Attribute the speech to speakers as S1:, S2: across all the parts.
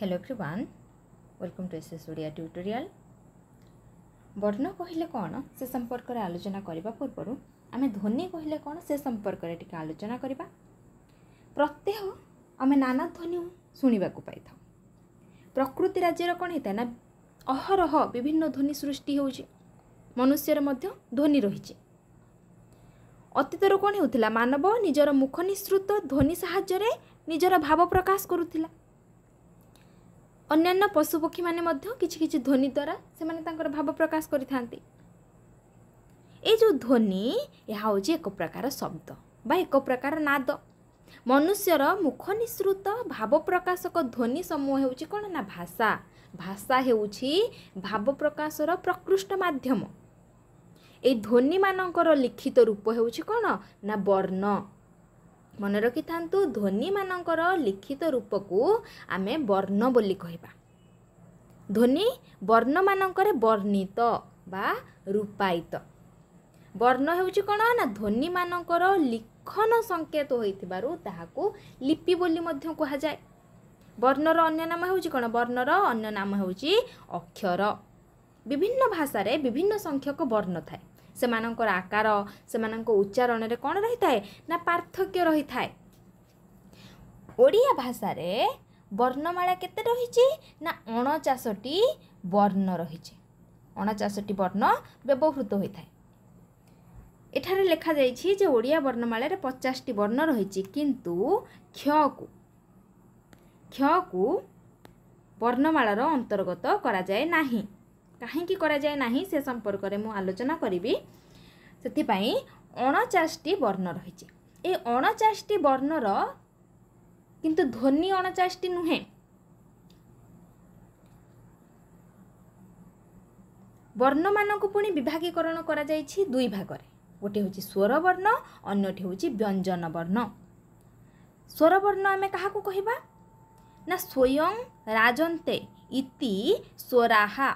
S1: hello everyone welcome to SS Odia tutorial ବର୍ଣ୍ଣ କହିଲେ କ'ଣ ସେ ସମ୍ପର୍କରେ ଆଲୋଚନା କରିବା ପୂର୍ବରୁ ଆମେ ଧ୍ୱନି କହିଲେ କ'ଣ ସେ ସମ୍ପର୍କରେ ଟିକେ ଆଲୋଚନା କରିବା ପ୍ରତ୍ୟହ ଆମେ ନାନା ଧ୍ୱନି ଶୁଣିବାକୁ ପାଇଥାଉ ପ୍ରକୃତି ରାଜ୍ୟର କ'ଣ ହେଇଥାଏ ନା ଅହରହ ବିଭିନ୍ନ ଧ୍ୱନି ସୃଷ୍ଟି ହେଉଛି ମନୁଷ୍ୟରେ ମଧ୍ୟ ଧ୍ୱନି ରହିଛି ଅତୀତରୁ କ'ଣ ହେଉଥିଲା ମାନବ ନିଜର ମୁଖ ନିଃସୃତ ଧ୍ୱନି ସାହାଯ୍ୟରେ ନିଜର ଭାବ ପ୍ରକାଶ କରୁଥିଲା ଅନ୍ୟାନ୍ୟ ପଶୁପକ୍ଷୀମାନେ ମଧ୍ୟ କିଛି କିଛି ଧ୍ୱନି ଦ୍ୱାରା ସେମାନେ ତାଙ୍କର ଭାବ ପ୍ରକାଶ କରିଥାନ୍ତି ଏଇ ଯେଉଁ ଧ୍ୱନି ଏହା ହେଉଛି ଏକ ପ୍ରକାର ଶବ୍ଦ ବା ଏକ ପ୍ରକାର ନାଦ ମନୁଷ୍ୟର ମୁଖ ନିଃସୃତ ଭାବ ପ୍ରକାଶକ ଧ୍ୱନି ସମୂହ ହେଉଛି କ'ଣ ନା ଭାଷା ଭାଷା ହେଉଛି ଭାବ ପ୍ରକାଶର ପ୍ରକୃଷ୍ଟ ମାଧ୍ୟମ ଏଇ ଧ୍ୱନିମାନଙ୍କର ଲିଖିତ ରୂପ ହେଉଛି କ'ଣ ନା ବର୍ଣ୍ଣ ମନେ ରଖିଥାନ୍ତୁ ଧ୍ୱନିମାନଙ୍କର ଲିଖିତ ରୂପକୁ ଆମେ ବର୍ଣ୍ଣ ବୋଲି କହିବା ଧ୍ୱନି ବର୍ଣ୍ଣମାନଙ୍କରେ ବର୍ଣ୍ଣିତ ବା ରୂପାୟିତ ବର୍ଣ୍ଣ ହେଉଛି କ'ଣ ନା ଧ୍ୱନିମାନଙ୍କର ଲିଖନ ସଙ୍କେତ ହୋଇଥିବାରୁ ତାହାକୁ ଲିପି ବୋଲି ମଧ୍ୟ କୁହାଯାଏ ବର୍ଣ୍ଣର ଅନ୍ୟ ନାମ ହେଉଛି କ'ଣ ବର୍ଣ୍ଣର ଅନ୍ୟ ନାମ ହେଉଛି ଅକ୍ଷର ବିଭିନ୍ନ ଭାଷାରେ ବିଭିନ୍ନ ସଂଖ୍ୟକ ବର୍ଣ୍ଣ ଥାଏ ସେମାନଙ୍କର ଆକାର ସେମାନଙ୍କ ଉଚ୍ଚାରଣରେ କ'ଣ ରହିଥାଏ ନା ପାର୍ଥକ୍ୟ ରହିଥାଏ ଓଡ଼ିଆ ଭାଷାରେ ବର୍ଣ୍ଣମାଳା କେତେ ରହିଛି ନା ଅଣଚାଶଟି ବର୍ଣ୍ଣ ରହିଛି ଅଣଚାଶଟି ବର୍ଣ୍ଣ ବ୍ୟବହୃତ ହୋଇଥାଏ ଏଠାରେ ଲେଖାଯାଇଛି ଯେ ଓଡ଼ିଆ ବର୍ଣ୍ଣମାଳାରେ ପଚାଶଟି ବର୍ଣ୍ଣ ରହିଛି କିନ୍ତୁ କ୍ଷକୁ କ୍ଷକୁ ବର୍ଣ୍ଣମାଳାର ଅନ୍ତର୍ଗତ କରାଯାଏ ନାହିଁ କାହିଁକି କରାଯାଏ ନାହିଁ ସେ ସମ୍ପର୍କରେ ମୁଁ ଆଲୋଚନା କରିବି ସେଥିପାଇଁ ଅଣଚାଶଟି ବର୍ଣ୍ଣ ରହିଛି ଏ ଅଣଚାଶଟି ବର୍ଣ୍ଣର କିନ୍ତୁ ଧ୍ୱନି ଅଣଚାଶଟି ନୁହେଁ ବର୍ଣ୍ଣମାନଙ୍କୁ ପୁଣି ବିଭାଗୀକରଣ କରାଯାଇଛି ଦୁଇ ଭାଗରେ ଗୋଟିଏ ହେଉଛି ସ୍ୱରବର୍ଣ୍ଣ ଅନ୍ୟଟି ହେଉଛି ବ୍ୟଞ୍ଜନ ବର୍ଣ୍ଣ ସ୍ୱରବର୍ଣ୍ଣ ଆମେ କାହାକୁ କହିବା ନା ସ୍ୱୟଂ ରାଜନ୍ତେ ଇତି ସ୍ୱରାହା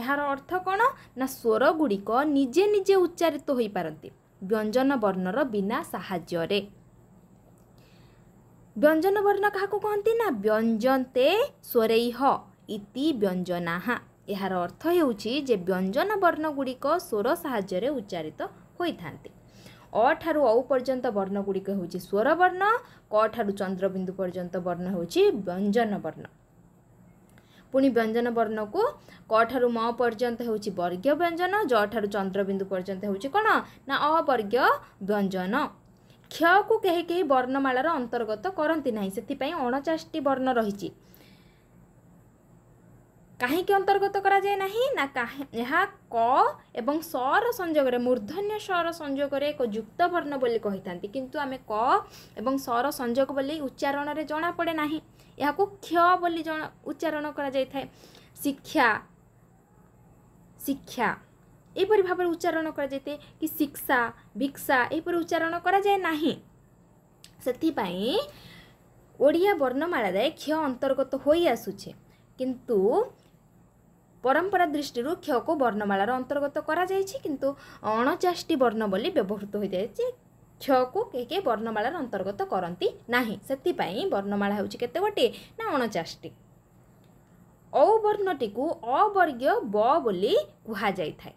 S1: ଏହାର ଅର୍ଥ କ'ଣ ନା ସ୍ୱରଗୁଡ଼ିକ ନିଜେ ନିଜେ ଉଚ୍ଚାରିତ ହୋଇପାରନ୍ତି ବ୍ୟଞ୍ଜନ ବର୍ଣ୍ଣର ବିନା ସାହାଯ୍ୟରେ ବ୍ୟଞ୍ଜନ ବର୍ଣ୍ଣ କାହାକୁ କହନ୍ତି ନା ବ୍ୟଞ୍ଜନ୍ତେ ସ୍ୱରେଇହ ଇତି ବ୍ୟଞ୍ଜନାହା ଏହାର ଅର୍ଥ ହେଉଛି ଯେ ବ୍ୟଞ୍ଜନ ବର୍ଣ୍ଣ ଗୁଡ଼ିକ ସ୍ୱର ସାହାଯ୍ୟରେ ଉଚ୍ଚାରିତ ହୋଇଥାନ୍ତି ଅ ଠାରୁ ଅଉ ପର୍ଯ୍ୟନ୍ତ ବର୍ଣ୍ଣ ଗୁଡ଼ିକ ହେଉଛି ସ୍ୱରବର୍ଣ୍ଣ କ ଠାରୁ ଚନ୍ଦ୍ରବିନ୍ଦୁ ପର୍ଯ୍ୟନ୍ତ ବର୍ଣ୍ଣ ହେଉଛି ବ୍ୟଞ୍ଜନ ବର୍ଣ୍ଣ ପୁଣି ବ୍ୟଞ୍ଜନ ବର୍ଣ୍ଣକୁ କ ଠାରୁ ମ ପର୍ଯ୍ୟନ୍ତ ହେଉଛି ବର୍ଗୀୟ ବ୍ୟଞ୍ଜନ ଜ ଠାରୁ ଚନ୍ଦ୍ରବିନ୍ଦୁ ପର୍ଯ୍ୟନ୍ତ ହେଉଛି କ'ଣ ନା ଅବର୍ଗୀୟ ବ୍ୟଞ୍ଜନ କ୍ଷୟକୁ କେହି କେହି ବର୍ଣ୍ଣମାଳାର ଅନ୍ତର୍ଗତ କରନ୍ତି ନାହିଁ ସେଥିପାଇଁ ଅଣଚାଶଟି ବର୍ଣ୍ଣ ରହିଛି କାହିଁକି ଅନ୍ତର୍ଗତ କରାଯାଏ ନାହିଁ ନା ଏହା କ ଏବଂ ସର ସଂଯୋଗରେ ମୂର୍ଧନ୍ୟ ସର ସଂଯୋଗରେ ଏକ ଯୁକ୍ତ ବର୍ଣ୍ଣ ବୋଲି କହିଥାନ୍ତି କିନ୍ତୁ ଆମେ କ ଏବଂ ସର ସଂଯୋଗ ବୋଲି ଉଚ୍ଚାରଣରେ ଜଣାପଡ଼େ ନାହିଁ ଏହାକୁ କ୍ଷ ବୋଲି ଜଣ ଉଚ୍ଚାରଣ କରାଯାଇଥାଏ ଶିକ୍ଷା ଶିକ୍ଷା ଏହିପରି ଭାବରେ ଉଚ୍ଚାରଣ କରାଯାଇଥାଏ କି ଶିକ୍ଷା ଭିକ୍ଷା ଏହିପରି ଉଚ୍ଚାରଣ କରାଯାଏ ନାହିଁ ସେଥିପାଇଁ ଓଡ଼ିଆ ବର୍ଣ୍ଣମାଳାରେ କ୍ଷ ଅନ୍ତର୍ଗତ ହୋଇ ଆସୁଛି କିନ୍ତୁ ପରମ୍ପରା ଦୃଷ୍ଟିରୁ କ୍ଷକୁ ବର୍ଣ୍ଣମାଳାର ଅନ୍ତର୍ଗତ କରାଯାଇଛି କିନ୍ତୁ ଅଣଚାଶଟି ବର୍ଣ୍ଣ ବୋଲି ବ୍ୟବହୃତ ହୋଇଯାଇଛି କ୍ଷକୁ କେହି କେହି ବର୍ଣ୍ଣମାଳାର ଅନ୍ତର୍ଗତ କରନ୍ତି ନାହିଁ ସେଥିପାଇଁ ବର୍ଣ୍ଣମାଳା ହେଉଛି କେତେ ଗୋଟିଏ ନା ଅଣଚାଶଟି ଔ ବର୍ଣ୍ଣଟିକୁ ଅବର୍ଗୀୟ ବ ବୋଲି କୁହାଯାଇଥାଏ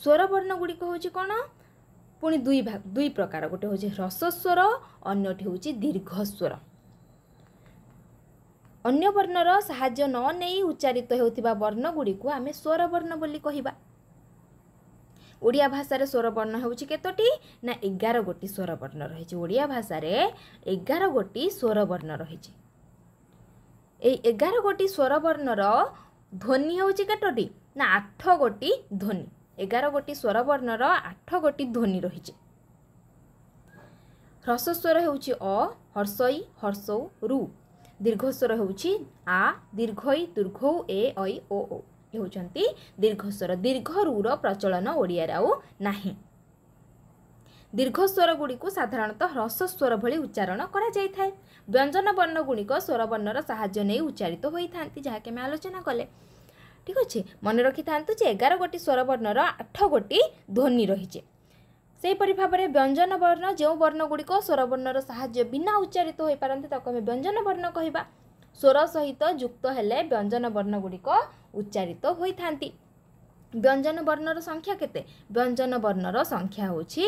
S1: ସ୍ୱରବର୍ଣ୍ଣ ଗୁଡ଼ିକ ହେଉଛି କ'ଣ ପୁଣି ଦୁଇ ଭାଗ ଦୁଇ ପ୍ରକାର ଗୋଟେ ହେଉଛି ହ୍ରସ୍ୱସ୍ୱର ଅନ୍ୟଟି ହେଉଛି ଦୀର୍ଘସ୍ୱର ଅନ୍ୟ ବର୍ଣ୍ଣର ସାହାଯ୍ୟ ନ ନେଇ ଉଚ୍ଚାରିତ ହେଉଥିବା ବର୍ଣ୍ଣଗୁଡ଼ିକୁ ଆମେ ସ୍ୱରବର୍ଣ୍ଣ ବୋଲି କହିବା ଓଡ଼ିଆ ଭାଷାରେ ସ୍ୱରବର୍ଣ୍ଣ ହେଉଛି କେତୋଟି ନା ଏଗାର ଗୋଟି ସ୍ୱରବର୍ଣ୍ଣ ରହିଛି ଓଡ଼ିଆ ଭାଷାରେ ଏଗାର ଗୋଟି ସ୍ୱରବର୍ଣ୍ଣ ରହିଛି ଏଇ ଏଗାର ଗୋଟି ସ୍ୱରବର୍ଣ୍ଣର ଧ୍ୱନି ହେଉଛି କେତୋଟି ନା ଆଠ ଗୋଟି ଧ୍ୱନି ଏଗାର ଗୋଟି ସ୍ୱରବର୍ଣ୍ଣର ଆଠ ଗୋଟି ଧ୍ୱନି ରହିଛି ହ୍ରସ୍ୱର ହେଉଛି ଅ ହର୍ଷଇ ହର୍ଷଉ ରୁ ଦୀର୍ଘସ୍ୱର ହେଉଛି ଆ ଦୀର୍ଘଇ ଦୀର୍ଘଉ ଏ ଐ ଓ ହେଉଛନ୍ତି ଦୀର୍ଘସ୍ୱର ଦୀର୍ଘ ରୁର ପ୍ରଚଳନ ଓଡ଼ିଆରେ ଆଉ ନାହିଁ ଦୀର୍ଘସ୍ୱରଗୁଡ଼ିକୁ ସାଧାରଣତଃ ହ୍ରସ୍ୱସ୍ୱର ଭଳି ଉଚ୍ଚାରଣ କରାଯାଇଥାଏ ବ୍ୟଞ୍ଜନ ବର୍ଣ୍ଣଗୁଡ଼ିକ ସ୍ୱରବର୍ଣ୍ଣର ସାହାଯ୍ୟ ନେଇ ଉଚ୍ଚାରିତ ହୋଇଥାନ୍ତି ଯାହାକି ଆମେ ଆଲୋଚନା କଲେ ଠିକ୍ ଅଛି ମନେ ରଖିଥାନ୍ତୁ ଯେ ଏଗାର ଗୋଟି ସ୍ୱରବର୍ଣ୍ଣର ଆଠ ଗୋଟି ଧ୍ୱନି ରହିଛି ସେହିପରି ଭାବରେ ବ୍ୟଞ୍ଜନ ବର୍ଣ୍ଣ ଯେଉଁ ବର୍ଣ୍ଣ ବର୍ଣ୍ଣଗୁଡ଼ିକ ସ୍ୱରବର୍ଣ୍ଣର ସାହାଯ୍ୟ ବିନା ଉଚ୍ଚାରିତ ହୋଇପାରନ୍ତି ତାକୁ ଆମେ ବ୍ୟଞ୍ଜନ ବର୍ଣ୍ଣ କହିବା ସ୍ୱର ସହିତ ଯୁକ୍ତ ହେଲେ ବ୍ୟଞ୍ଜନ ବର୍ଣ୍ଣ ଗୁଡ଼ିକ ଉଚ୍ଚାରିତ ହୋଇଥାନ୍ତି ବ୍ୟଞ୍ଜନ ବର୍ଣ୍ଣର ସଂଖ୍ୟା କେତେ ବ୍ୟଞ୍ଜନ ବର୍ଣ୍ଣର ସଂଖ୍ୟା ହେଉଛି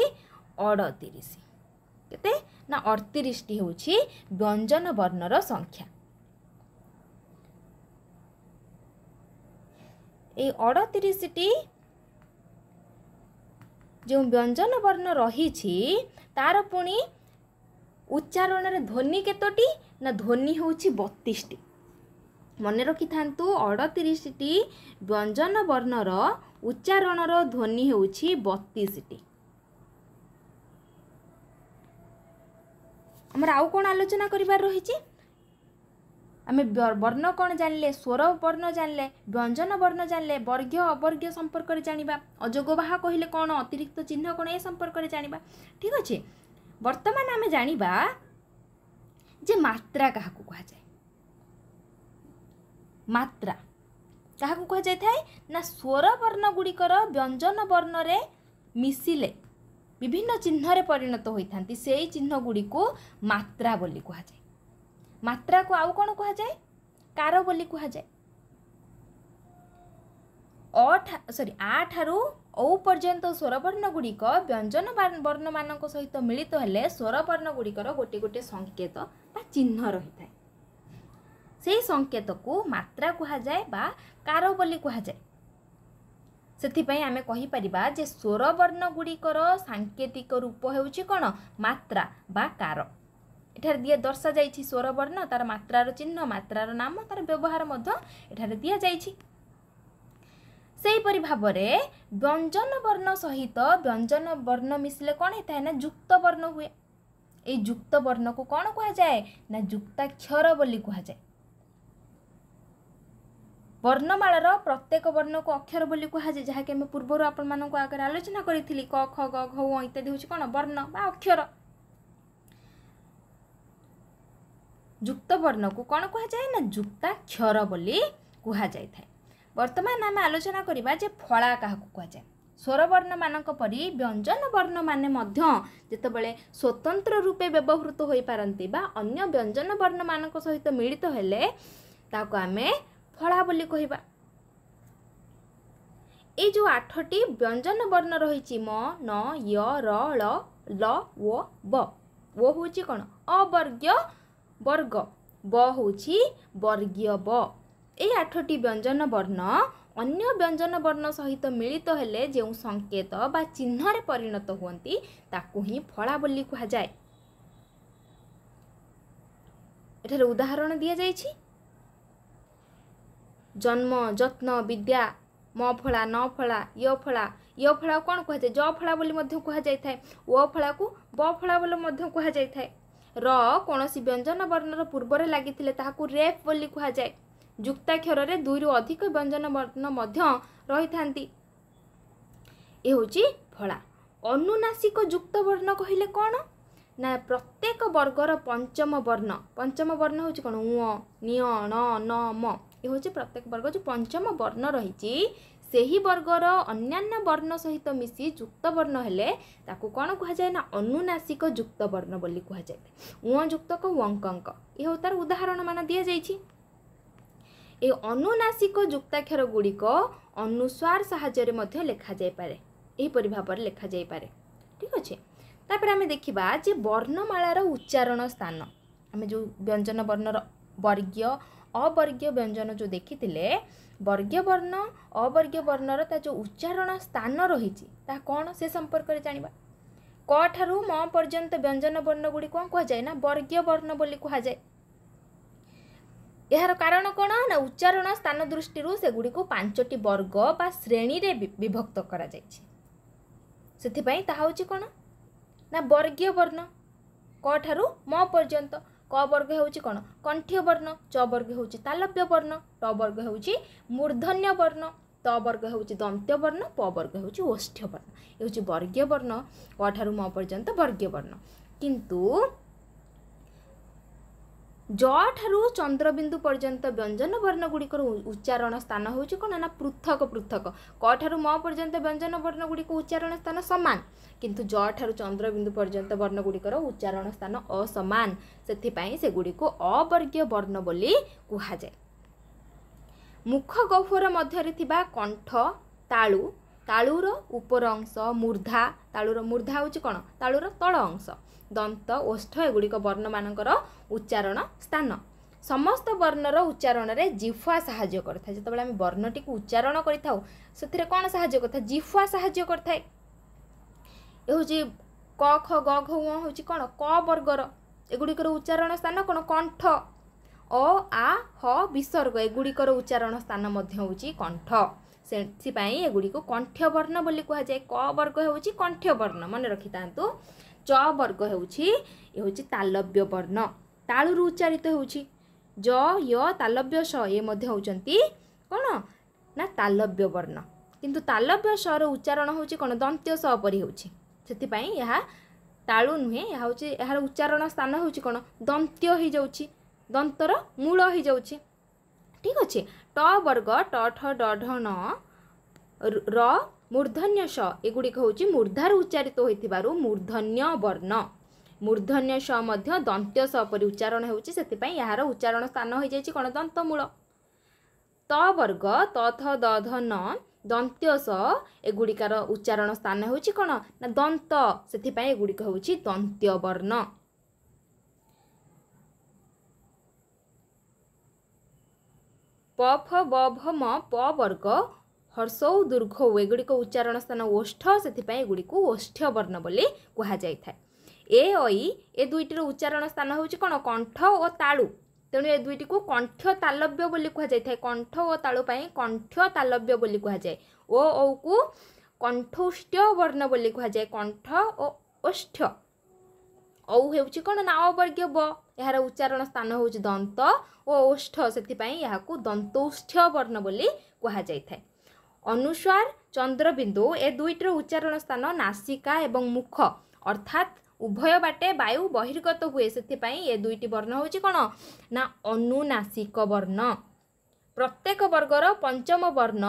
S1: ଅଡ଼ତିରିଶ କେତେ ନା ଅଡ଼ତିରିଶଟି ହେଉଛି ବ୍ୟଞ୍ଜନ ବର୍ଣ୍ଣର ସଂଖ୍ୟା ଏଇ ଅଡ଼ତିରିଶଟି ଯେଉଁ ବ୍ୟଞ୍ଜନ ବର୍ଣ୍ଣ ରହିଛି ତା'ର ପୁଣି ଉଚ୍ଚାରଣରେ ଧ୍ୱନି କେତୋଟି ନା ଧ୍ୱନି ହେଉଛି ବତିଶଟି ମନେ ରଖିଥାନ୍ତୁ ଅଡ଼ତିରିଶଟି ବ୍ୟଞ୍ଜନ ବର୍ଣ୍ଣର ଉଚ୍ଚାରଣର ଧ୍ୱନି ହେଉଛି ବତିଶଟି ଆମର ଆଉ କ'ଣ ଆଲୋଚନା କରିବାର ରହିଛି ଆମେ ବର୍ଣ୍ଣ କ'ଣ ଜାଣିଲେ ସ୍ୱର ବର୍ଣ୍ଣ ଜାଣିଲେ ବ୍ୟଞ୍ଜନ ବର୍ଣ୍ଣ ଜାଣିଲେ ବର୍ଗ୍ୟ ଅବର୍ଗ୍ୟ ସମ୍ପର୍କରେ ଜାଣିବା ଅଯୋଗବାହା କହିଲେ କ'ଣ ଅତିରିକ୍ତ ଚିହ୍ନ କ'ଣ ଏ ସମ୍ପର୍କରେ ଜାଣିବା ଠିକ୍ ଅଛି ବର୍ତ୍ତମାନ ଆମେ ଜାଣିବା ଯେ ମାତ୍ରା କାହାକୁ କୁହାଯାଏ ମାତ୍ରା କାହାକୁ କୁହାଯାଇଥାଏ ନା ସ୍ୱର ବର୍ଣ୍ଣ ଗୁଡ଼ିକର ବ୍ୟଞ୍ଜନ ବର୍ଣ୍ଣରେ ମିଶିଲେ ବିଭିନ୍ନ ଚିହ୍ନରେ ପରିଣତ ହୋଇଥାନ୍ତି ସେଇ ଚିହ୍ନ ଗୁଡ଼ିକୁ ମାତ୍ରା ବୋଲି କୁହାଯାଏ ମାତ୍ରାକୁ ଆଉ କ'ଣ କୁହାଯାଏ କାର ବୋଲି କୁହାଯାଏ ସରି ଆ ଠାରୁ ଔ ପର୍ଯ୍ୟନ୍ତ ସ୍ୱରବର୍ଣ୍ଣ ଗୁଡ଼ିକ ବ୍ୟଞ୍ଜନ ବର୍ଣ୍ଣମାନଙ୍କ ସହିତ ମିଳିତ ହେଲେ ସ୍ୱରବର୍ଣ୍ଣ ଗୁଡ଼ିକର ଗୋଟିଏ ଗୋଟିଏ ସଙ୍କେତ ବା ଚିହ୍ନ ରହିଥାଏ ସେହି ସଙ୍କେତକୁ ମାତ୍ରା କୁହାଯାଏ ବା କାର ବୋଲି କୁହାଯାଏ ସେଥିପାଇଁ ଆମେ କହିପାରିବା ଯେ ସ୍ୱରବର୍ଣ୍ଣ ଗୁଡ଼ିକର ସାଙ୍କେତିକ ରୂପ ହେଉଛି କ'ଣ ମାତ୍ରା ବା କାର এখানে দিয়ে দর্শা যাই স্বরবর্ণ তার মাত্রার চিহ্ন মাত্রার নাম তার ব্যবহার মধ্য এখানে দিয়ে যাই সেইপরি ভাবে ব্যঞ্জন বর্ণ সহিত ব্যঞ্জন বর্ণ মিশলে কোণ হয়ে না যুক্ত বর্ণ হুয়ে এই যুক্ত বর্ণ বর্ণকু কোণ কুহযায় না যুক্তাক্ষর বলে কুহযায় বর্ণমালার প্রত্যেক বর্ণ কু অক্ষর বলে কুহযায় যাকে আমি পূর্বর আপনার আগে আলোচনা করে ক খ গ ঘ ইত্যাদি হচ্ছে কোণ বর্ণ বা অক্ষর ଯୁକ୍ତ ବର୍ଣ୍ଣକୁ କ'ଣ କୁହାଯାଏ ନା ଯୁକ୍ତାକ୍ଷର ବୋଲି କୁହାଯାଇଥାଏ ବର୍ତ୍ତମାନ ଆମେ ଆଲୋଚନା କରିବା ଯେ ଫଳା କାହାକୁ କୁହାଯାଏ ସ୍ୱରବର୍ଣ୍ଣମାନଙ୍କ ପରି ବ୍ୟଞ୍ଜନ ବର୍ଣ୍ଣମାନେ ମଧ୍ୟ ଯେତେବେଳେ ସ୍ୱତନ୍ତ୍ର ରୂପେ ବ୍ୟବହୃତ ହୋଇପାରନ୍ତି ବା ଅନ୍ୟ ବ୍ୟଞ୍ଜନ ବର୍ଣ୍ଣମାନଙ୍କ ସହିତ ମିଳିତ ହେଲେ ତାକୁ ଆମେ ଫଳା ବୋଲି କହିବା ଏଇ ଯେଉଁ ଆଠଟି ବ୍ୟଞ୍ଜନ ବର୍ଣ୍ଣ ରହିଛି ମ ନ ୟ ର ଲ ଓ ବ ଓ ହେଉଛି କ'ଣ ଅବର୍ଗ୍ୟ ବର୍ଗ ବ ହେଉଛି ବର୍ଗୀୟ ବ ଏହି ଆଠଟି ବ୍ୟଞ୍ଜନ ବର୍ଣ୍ଣ ଅନ୍ୟ ବ୍ୟଞ୍ଜନ ବର୍ଣ୍ଣ ସହିତ ମିଳିତ ହେଲେ ଯେଉଁ ସଙ୍କେତ ବା ଚିହ୍ନରେ ପରିଣତ ହୁଅନ୍ତି ତାକୁ ହିଁ ଫଳା ବୋଲି କୁହାଯାଏ ଏଠାରେ ଉଦାହରଣ ଦିଆଯାଇଛି ଜନ୍ମ ଯତ୍ନ ବିଦ୍ୟା ମ ଫଳା ନ ଫଳା ୟ ଫଳା ୟ ଫଳା କ'ଣ କୁହାଯାଏ ଜ ଫଳା ବୋଲି ମଧ୍ୟ କୁହାଯାଇଥାଏ ଓ ଫଳାକୁ ବ ଫଳା ବୋଲି ମଧ୍ୟ କୁହାଯାଇଥାଏ ର କୌଣସି ବ୍ୟଞ୍ଜନ ବର୍ଣ୍ଣର ପୂର୍ବରେ ଲାଗିଥିଲେ ତାହାକୁ ରେପ୍ ବୋଲି କୁହାଯାଏ ଯୁକ୍ତାକ୍ଷରରେ ଦୁଇରୁ ଅଧିକ ବ୍ୟଞ୍ଜନ ବର୍ଣ୍ଣ ମଧ୍ୟ ରହିଥାନ୍ତି ଏ ହେଉଛି ଫଳା ଅନୁନାସିକ ଯୁକ୍ତ ବର୍ଣ୍ଣ କହିଲେ କ'ଣ ନା ପ୍ରତ୍ୟେକ ବର୍ଗର ପଞ୍ଚମ ବର୍ଣ୍ଣ ପଞ୍ଚମ ବର୍ଣ୍ଣ ହେଉଛି କ'ଣ ଉଅ ନିଅ ଣ ନ ମ ଏ ହେଉଛି ପ୍ରତ୍ୟେକ ବର୍ଗ ଯେଉଁ ପଞ୍ଚମ ବର୍ଣ୍ଣ ରହିଛି ସେହି ବର୍ଗର ଅନ୍ୟାନ୍ୟ ବର୍ଣ୍ଣ ସହିତ ମିଶି ଯୁକ୍ତବର୍ଣ୍ଣ ହେଲେ ତାକୁ କ'ଣ କୁହାଯାଏ ନା ଅନୁନାସିକ ଯୁକ୍ତବର୍ଣ୍ଣ ବୋଲି କୁହାଯାଏ ଉଅଯୁକ୍ତକ ୱଙ୍କଙ୍କ ଏ ହଉ ତାର ଉଦାହରଣମାନ ଦିଆଯାଇଛି ଏ ଅନୁନାସିକ ଯୁକ୍ତାକ୍ଷର ଗୁଡ଼ିକ ଅନୁସ୍ୱାର ସାହାଯ୍ୟରେ ମଧ୍ୟ ଲେଖାଯାଇପାରେ ଏହିପରି ଭାବରେ ଲେଖାଯାଇପାରେ ଠିକ୍ ଅଛି ତାପରେ ଆମେ ଦେଖିବା ଯେ ବର୍ଣ୍ଣମାଳାର ଉଚ୍ଚାରଣ ସ୍ଥାନ ଆମେ ଯେଉଁ ବ୍ୟଞ୍ଜନ ବର୍ଣ୍ଣର ବର୍ଗୀୟ ଅବର୍ଗୀୟ ବ୍ୟଞ୍ଜନ ଯେଉଁ ଦେଖିଥିଲେ ବର୍ଗ୍ୟବର୍ଣ୍ଣ ଅବର୍ଗୀୟ ବର୍ଣ୍ଣର ତା ଯେଉଁ ଉଚ୍ଚାରଣ ସ୍ଥାନ ରହିଛି ତାହା କ'ଣ ସେ ସମ୍ପର୍କରେ ଜାଣିବା କ ଠାରୁ ମ ପର୍ଯ୍ୟନ୍ତ ବ୍ୟଞ୍ଜନ ବର୍ଣ୍ଣ ଗୁଡ଼ିକ କ'ଣ କୁହାଯାଏ ନା ବର୍ଗୀୟ ବର୍ଣ୍ଣ ବୋଲି କୁହାଯାଏ ଏହାର କାରଣ କ'ଣ ନା ଉଚ୍ଚାରଣ ସ୍ଥାନ ଦୃଷ୍ଟିରୁ ସେଗୁଡ଼ିକୁ ପାଞ୍ଚଟି ବର୍ଗ ବା ଶ୍ରେଣୀରେ ବିଭକ୍ତ କରାଯାଇଛି ସେଥିପାଇଁ ତାହା ହେଉଛି କ'ଣ ନା ବର୍ଗୀୟ ବର୍ଣ୍ଣ କ ଠାରୁ ମ ପର୍ଯ୍ୟନ୍ତ ক বর্গ ହେଉଛି କ'ଣ କଣ୍ଠୀୟ ବର୍ଣ୍ଣ ଚ ବର୍ଗ ହେଉଛି ତାଲବ୍ୟ ବର୍ଣ୍ଣ ଟ ବର୍ଗ ହେଉଛି ମୂର୍ଧନ୍ୟ ବର୍ଣ୍ଣ ତ ବର୍ଗ ହେଉଛି ଦନ୍ତ୍ୟ ବର୍ଣ୍ଣ ପ ବର୍ଗ ହେଉଛି ଓଷ୍ଠ୍ୟ ବର୍ଣ୍ଣ ଏ ହେଉଛି ବର୍ଗୀୟ ବର୍ଣ୍ଣ କ ଠାରୁ ମ ପର୍ଯ୍ୟନ୍ତ ବର୍ଗୀୟ ବର୍ଣ୍ଣ କିନ୍ତୁ ଜଠାରୁ ଚନ୍ଦ୍ରବିନ୍ଦୁ ପର୍ଯ୍ୟନ୍ତ ବ୍ୟଞ୍ଜନ ବର୍ଣ୍ଣଗୁଡ଼ିକର ଉଚ୍ଚାରଣ ସ୍ଥାନ ହେଉଛି କ'ଣ ନା ପୃଥକ ପୃଥକ କ ଠାରୁ ମ ପର୍ଯ୍ୟନ୍ତ ବ୍ୟଞ୍ଜନ ବର୍ଣ୍ଣଗୁଡ଼ିକ ଉଚ୍ଚାରଣ ସ୍ଥାନ ସମାନ କିନ୍ତୁ ଜ ଠାରୁ ଚନ୍ଦ୍ରବିନ୍ଦୁ ପର୍ଯ୍ୟନ୍ତ ବର୍ଣ୍ଣଗୁଡ଼ିକର ଉଚ୍ଚାରଣ ସ୍ଥାନ ଅସମାନ ସେଥିପାଇଁ ସେଗୁଡ଼ିକୁ ଅବର୍ଗୀୟ ବର୍ଣ୍ଣ ବୋଲି କୁହାଯାଏ ମୁଖ ଗହ୍ୱର ମଧ୍ୟରେ ଥିବା କଣ୍ଠ ତାଳୁ ତାଳୁର ଉପର ଅଂଶ ମୂର୍ଦ୍ଧା ତାଳୁର ମୂର୍ଦ୍ଧା ହେଉଛି କ'ଣ ତାଳୁର ତଳ ଅଂଶ ଦନ୍ତ ଓଷ୍ଠ ଏଗୁଡ଼ିକ ବର୍ଣ୍ଣମାନଙ୍କର ଉଚ୍ଚାରଣ ସ୍ଥାନ ସମସ୍ତ ବର୍ଣ୍ଣର ଉଚ୍ଚାରଣରେ ଜିଫୁଆ ସାହାଯ୍ୟ କରିଥାଏ ଯେତେବେଳେ ଆମେ ବର୍ଣ୍ଣଟିକୁ ଉଚ୍ଚାରଣ କରିଥାଉ ସେଥିରେ କ'ଣ ସାହାଯ୍ୟ କରିଥାଏ ଜିଫୁଆ ସାହାଯ୍ୟ କରିଥାଏ ଏ ହେଉଛି କ ଖ ଗ ଘ ହେଉଛି କ'ଣ କ ବର୍ଗର ଏଗୁଡ଼ିକର ଉଚ୍ଚାରଣ ସ୍ଥାନ କ'ଣ କଣ୍ଠ ଅ ଆ ହ ବିସର୍ଗ ଏଗୁଡ଼ିକର ଉଚ୍ଚାରଣ ସ୍ଥାନ ମଧ୍ୟ ହେଉଛି କଣ୍ଠ ସେଥିପାଇଁ ଏଗୁଡ଼ିକୁ କଣ୍ଠ୍ୟବର୍ଣ୍ଣ ବୋଲି କୁହାଯାଏ କ ବର୍ଗ ହେଉଛି କଣ୍ଠ୍ୟବର୍ଣ୍ଣ ମନେ ରଖିଥାନ୍ତୁ ଚ ବର୍ଗ ହେଉଛି ଏ ହେଉଛି ତାଲବ୍ୟ ବର୍ଣ୍ଣ ତାଳୁରୁ ଉଚ୍ଚାରିତ ହେଉଛି ଜ ୟ ତାଲବ୍ୟ ସ ଏ ମଧ୍ୟ ହେଉଛନ୍ତି କ'ଣ ନା ତାଲବ୍ୟ ବର୍ଣ୍ଣ କିନ୍ତୁ ତାଲବ୍ୟ ସର ଉଚ୍ଚାରଣ ହେଉଛି କ'ଣ ଦନ୍ତ୍ୟ ସ ପରି ହେଉଛି ସେଥିପାଇଁ ଏହା ତାଳୁ ନୁହେଁ ଏହା ହେଉଛି ଏହାର ଉଚ୍ଚାରଣ ସ୍ଥାନ ହେଉଛି କ'ଣ ଦନ୍ତ୍ୟ ହୋଇଯାଉଛି ଦନ୍ତର ମୂଳ ହୋଇଯାଉଛି ଠିକ୍ ଅଛି ଟ ବର୍ଗ ଟ ଠ ଡଢ ନ ର ମୂର୍ଦ୍ଧନ୍ୟ ଶ ଏଗୁଡ଼ିକ ହେଉଛି ମୂର୍ଦ୍ଧାରୁ ଉଚ୍ଚାରିତ ହୋଇଥିବାରୁ ମୂର୍ଦ୍ଧନ୍ୟ ବର୍ଣ୍ଣ ମୂର୍ଦ୍ଧନ୍ୟ ଶ ମଧ୍ୟ ଦନ୍ତ୍ୟ ଶ ପରି ଉଚ୍ଚାରଣ ହେଉଛି ସେଥିପାଇଁ ଏହାର ଉଚ୍ଚାରଣ ସ୍ଥାନ ହୋଇଯାଇଛି କ'ଣ ଦନ୍ତମୂଳ ତ ବର୍ଗ ତ ଥ ଦଧ ନ ଦନ୍ତ୍ୟ ଶ ଏଗୁଡ଼ିକର ଉଚ୍ଚାରଣ ସ୍ଥାନ ହେଉଛି କ'ଣ ନା ଦନ୍ତ ସେଥିପାଇଁ ଏଗୁଡ଼ିକ ହେଉଛି ଦନ୍ତ୍ୟ ବର୍ଣ୍ଣ ପ ଫ ବ ଭ ମ ପ ବର୍ଗ ହର୍ଷଉ ଦୁର୍ଘ ଏଗୁଡ଼ିକ ଉଚ୍ଚାରଣ ସ୍ଥାନ ଓଷ୍ଠ ସେଥିପାଇଁ ଏଗୁଡ଼ିକୁ ଓଷ୍ଠ୍ୟ ବର୍ଣ୍ଣ ବୋଲି କୁହାଯାଇଥାଏ ଏ ଐ ଏ ଦୁଇଟିର ଉଚ୍ଚାରଣ ସ୍ଥାନ ହେଉଛି କ'ଣ କଣ୍ଠ ଓ ତାଳୁ ତେଣୁ ଏ ଦୁଇଟିକୁ କଣ୍ଠ ତାଲବ୍ୟ ବୋଲି କୁହାଯାଇଥାଏ କଣ୍ଠ ଓ ତାଳୁ ପାଇଁ କଣ୍ଠ ତାଲବ୍ୟ ବୋଲି କୁହାଯାଏ ଓ ଔକୁ କଣ୍ଠୌଷ୍ଟ୍ୟ ବର୍ଣ୍ଣ ବୋଲି କୁହାଯାଏ କଣ୍ଠ ଓ ଓଷ୍ଠ୍ୟ ଔ ହେଉଛି କ'ଣ ନା ଅବର୍ଗୀୟ ବ ଏହାର ଉଚ୍ଚାରଣ ସ୍ଥାନ ହେଉଛି ଦନ୍ତ ଓ ଔଷ୍ଠ ସେଥିପାଇଁ ଏହାକୁ ଦନ୍ତୌଷ୍ଠ ବର୍ଣ୍ଣ ବୋଲି କୁହାଯାଇଥାଏ ଅନୁସ୍ୱାର ଚନ୍ଦ୍ରବିନ୍ଦୁ ଏ ଦୁଇଟିର ଉଚ୍ଚାରଣ ସ୍ଥାନ ନାସିକା ଏବଂ ମୁଖ ଅର୍ଥାତ୍ ଉଭୟ ବାଟେ ବାୟୁ ବହିର୍ଗତ ହୁଏ ସେଥିପାଇଁ ଏ ଦୁଇଟି ବର୍ଣ୍ଣ ହେଉଛି କ'ଣ ନା ଅନୁନାସିକ ବର୍ଣ୍ଣ ପ୍ରତ୍ୟେକ ବର୍ଗର ପଞ୍ଚମ ବର୍ଣ୍ଣ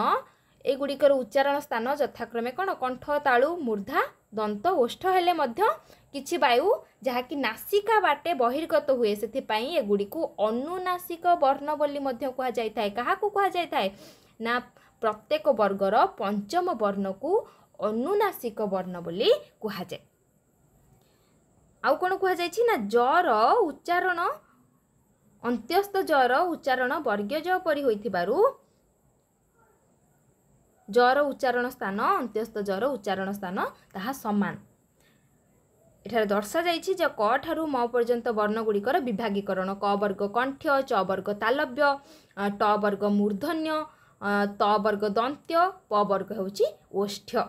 S1: ଏଗୁଡ଼ିକର ଉଚ୍ଚାରଣ ସ୍ଥାନ ଯଥାକ୍ରମେ କ'ଣ କଣ୍ଠ ତାଳୁ ମୂର୍ଦ୍ଧା ଦନ୍ତ ଓଷ୍ଠ ହେଲେ ମଧ୍ୟ କିଛି ବାୟୁ ଯାହାକି ନାସିକା ବାଟେ ବହିର୍ଗତ ହୁଏ ସେଥିପାଇଁ ଏଗୁଡ଼ିକୁ ଅନୁନାସିକ ବର୍ଣ୍ଣ ବୋଲି ମଧ୍ୟ କୁହାଯାଇଥାଏ କାହାକୁ କୁହାଯାଇଥାଏ ନା ପ୍ରତ୍ୟେକ ବର୍ଗର ପଞ୍ଚମ ବର୍ଣ୍ଣକୁ ଅନୁନାସିକ ବର୍ଣ୍ଣ ବୋଲି କୁହାଯାଏ ଆଉ କ'ଣ କୁହାଯାଇଛି ନା ଜ୍ୱର ଉଚ୍ଚାରଣ ଅନ୍ତ୍ୟସ୍ତ ଜ୍ୱର ଉଚ୍ଚାରଣ ବର୍ଗୀୟ ଜ ପରି ହୋଇଥିବାରୁ ଜର ଉଚ୍ଚାରଣ ସ୍ଥାନ ଅନ୍ତ୍ୟସ୍ତ ଜର ଉଚ୍ଚାରଣ ସ୍ଥାନ ତାହା ସମାନ ଏଠାରେ ଦର୍ଶାଯାଇଛି ଯେ କ ଠାରୁ ମ ପର୍ଯ୍ୟନ୍ତ ବର୍ଣ୍ଣଗୁଡ଼ିକର ବିଭାଗୀକରଣ କ ବର୍ଗ କଣ୍ଠ୍ୟ ଚ ବର୍ଗ ତାଲବ୍ୟ ଟ ବର୍ଗ ମୂର୍ଦ୍ଧନ୍ୟ ତ ବର୍ଗ ଦନ୍ତ୍ୟ ପ ବର୍ଗ ହେଉଛି ଓଷ୍ଠ୍ୟ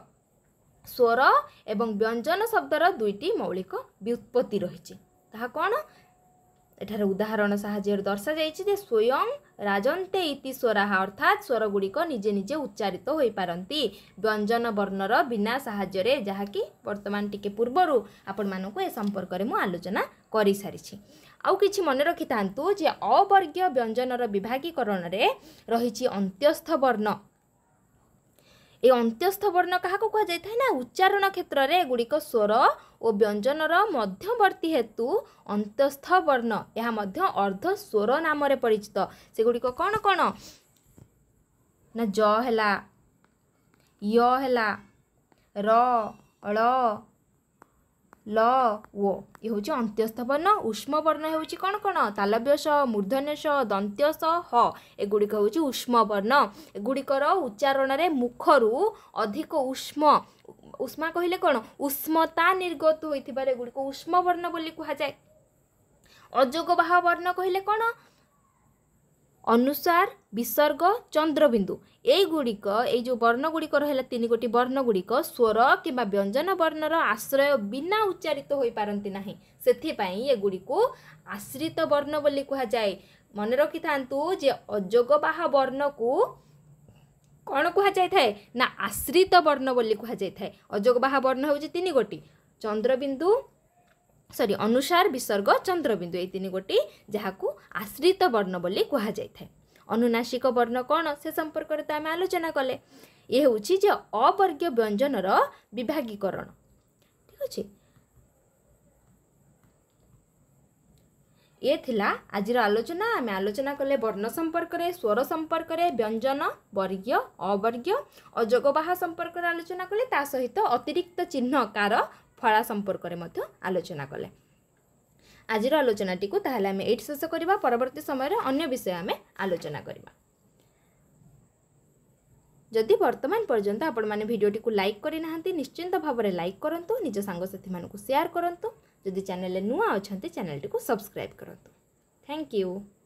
S1: ସ୍ୱର ଏବଂ ବ୍ୟଞ୍ଜନ ଶବ୍ଦର ଦୁଇଟି ମୌଳିକ ବ୍ୟୁତ୍ପତ୍ତି ରହିଛି ତାହା କ'ଣ ଏଠାରେ ଉଦାହରଣ ସାହାଯ୍ୟରେ ଦର୍ଶାଯାଇଛି ଯେ ସ୍ୱୟଂ ରାଜନ୍ତେ ଇତି ସ୍ୱରାହା ଅର୍ଥାତ୍ ସ୍ୱରଗୁଡ଼ିକ ନିଜେ ନିଜେ ଉଚ୍ଚାରିତ ହୋଇପାରନ୍ତି ବ୍ୟଞ୍ଜନ ବର୍ଣ୍ଣର ବିନା ସାହାଯ୍ୟରେ ଯାହାକି ବର୍ତ୍ତମାନ ଟିକେ ପୂର୍ବରୁ ଆପଣମାନଙ୍କୁ ଏ ସମ୍ପର୍କରେ ମୁଁ ଆଲୋଚନା କରିସାରିଛି ଆଉ କିଛି ମନେ ରଖିଥାନ୍ତୁ ଯେ ଅବର୍ଗୀୟ ବ୍ୟଞ୍ଜନର ବିଭାଗୀକରଣରେ ରହିଛି ଅନ୍ତ୍ୟସ୍ଥ ବର୍ଣ୍ଣ ଏହି ଅନ୍ତ୍ୟସ୍ଥ ବର୍ଣ୍ଣ କାହାକୁ କୁହାଯାଇଥାଏ ନା ଉଚ୍ଚାରଣ କ୍ଷେତ୍ରରେ ଏଗୁଡ଼ିକ ସ୍ୱର ଓ ବ୍ୟଞ୍ଜନର ମଧ୍ୟବର୍ତ୍ତୀ ହେତୁ ଅନ୍ତ୍ୟସ୍ଥ ବର୍ଣ୍ଣ ଏହା ମଧ୍ୟ ଅର୍ଦ୍ଧ ସ୍ୱର ନାମରେ ପରିଚିତ ସେଗୁଡ଼ିକ କ'ଣ କ'ଣ ନା ଜ ହେଲା ୟ ହେଲା ର ଳ ଲ ଓ ଏ ହେଉଛି ଅନ୍ତ୍ୟସ୍ଥ ଅନ୍ତ୍ୟସ୍ଥବର୍ଣ୍ଣ ଉଷ୍ମବର୍ଣ୍ଣ ହେଉଛି କ'ଣ କ'ଣ ତାଲବ୍ୟ ତାଲବ୍ୟଶ ମୂର୍ଦ୍ଧନ୍ୟଶ ଦନ୍ତ୍ୟଶ ହ ଏଗୁଡ଼ିକ ହେଉଛି ଉଷ୍ମବର୍ଣ୍ଣ ଏଗୁଡ଼ିକର ଉଚ୍ଚାରଣରେ ମୁଖରୁ ଅଧିକ ଉଷ୍ମ ଉଷ୍ମା କହିଲେ କ'ଣ ଉଷ୍ମତା ନିର୍ଗତ ହୋଇଥିବାର ଏଗୁଡ଼ିକ ଉଷ୍ମବର୍ଣ୍ଣ ବୋଲି କୁହାଯାଏ ଅଯୋଗବାହ ବର୍ଣ୍ଣ କହିଲେ କ'ଣ ଅନୁସାର ବିସର୍ଗ ଚନ୍ଦ୍ରବିନ୍ଦୁ ଏଇଗୁଡ଼ିକ ଏଇ ଯେଉଁ ବର୍ଣ୍ଣ ଗୁଡ଼ିକ ରହିଲା ତିନି ଗୋଟି ଗୁଡ଼ିକ ସ୍ୱର କିମ୍ବା ବ୍ୟଞ୍ଜନ ବର୍ଣ୍ଣର ଆଶ୍ରୟ ବିନା ଉଚ୍ଚାରିତ ହୋଇପାରନ୍ତି ନାହିଁ ସେଥିପାଇଁ ଏଗୁଡ଼ିକୁ ଆଶ୍ରିତ ବର୍ଣ୍ଣ ବୋଲି କୁହାଯାଏ ମନେ ରଖିଥାନ୍ତୁ ଯେ ଅଯୋଗବାହ ବର୍ଣ୍ଣକୁ କ'ଣ କୁହାଯାଇଥାଏ ନା ଆଶ୍ରିତ ବର୍ଣ୍ଣ ବୋଲି କୁହାଯାଇଥାଏ ଅଯୋଗବାହ ବର୍ଣ୍ଣ ହେଉଛି ତିନି ଗୋଟି ଚନ୍ଦ୍ରବିନ୍ଦୁ ସରି ଅନୁସାର ବିସର୍ଗ ଚନ୍ଦ୍ରବିନ୍ଦୁ ଏଇ ତିନି ଗୋଟି ଯାହାକୁ ଆଶ୍ରିତ ବର୍ଣ୍ଣ ବୋଲି କୁହାଯାଇଥାଏ ଅନୁନାସିକ ବର୍ଣ୍ଣ କ'ଣ ସେ ସମ୍ପର୍କରେ ତ ଆମେ ଆଲୋଚନା କଲେ ଏ ହେଉଛି ଯେ ଅବର୍ଗୀୟ ବ୍ୟଞ୍ଜନର ବିଭାଗୀକରଣ ଠିକ ଅଛି ଇଏ ଥିଲା ଆଜିର ଆଲୋଚନା ଆମେ ଆଲୋଚନା କଲେ ବର୍ଣ୍ଣ ସମ୍ପର୍କରେ ସ୍ୱର ସମ୍ପର୍କରେ ବ୍ୟଞ୍ଜନ ବର୍ଗୀୟ ଅବର୍ଗୀୟ ଅଯୋଗବାହା ସମ୍ପର୍କରେ ଆଲୋଚନା କଲେ ତା ସହିତ ଅତିରିକ୍ତ ଚିହ୍ନ କାର ଫଳା ସମ୍ପର୍କରେ ମଧ୍ୟ ଆଲୋଚନା କଲେ ଆଜିର ଆଲୋଚନାଟିକୁ ତାହେଲେ ଆମେ ଏଇଠି ଶେଷ କରିବା ପରବର୍ତ୍ତୀ ସମୟରେ ଅନ୍ୟ ବିଷୟ ଆମେ ଆଲୋଚନା କରିବା ଯଦି ବର୍ତ୍ତମାନ ପର୍ଯ୍ୟନ୍ତ ଆପଣମାନେ ଭିଡ଼ିଓଟିକୁ ଲାଇକ୍ କରିନାହାନ୍ତି ନିଶ୍ଚିନ୍ତ ଭାବରେ ଲାଇକ୍ କରନ୍ତୁ ନିଜ ସାଙ୍ଗସାଥିମାନଙ୍କୁ ସେୟାର କରନ୍ତୁ ଯଦି ଚ୍ୟାନେଲରେ ନୂଆ ଅଛନ୍ତି ଚ୍ୟାନେଲଟିକୁ ସବସ୍କ୍ରାଇବ୍ କରନ୍ତୁ ଥ୍ୟାଙ୍କ ୟୁ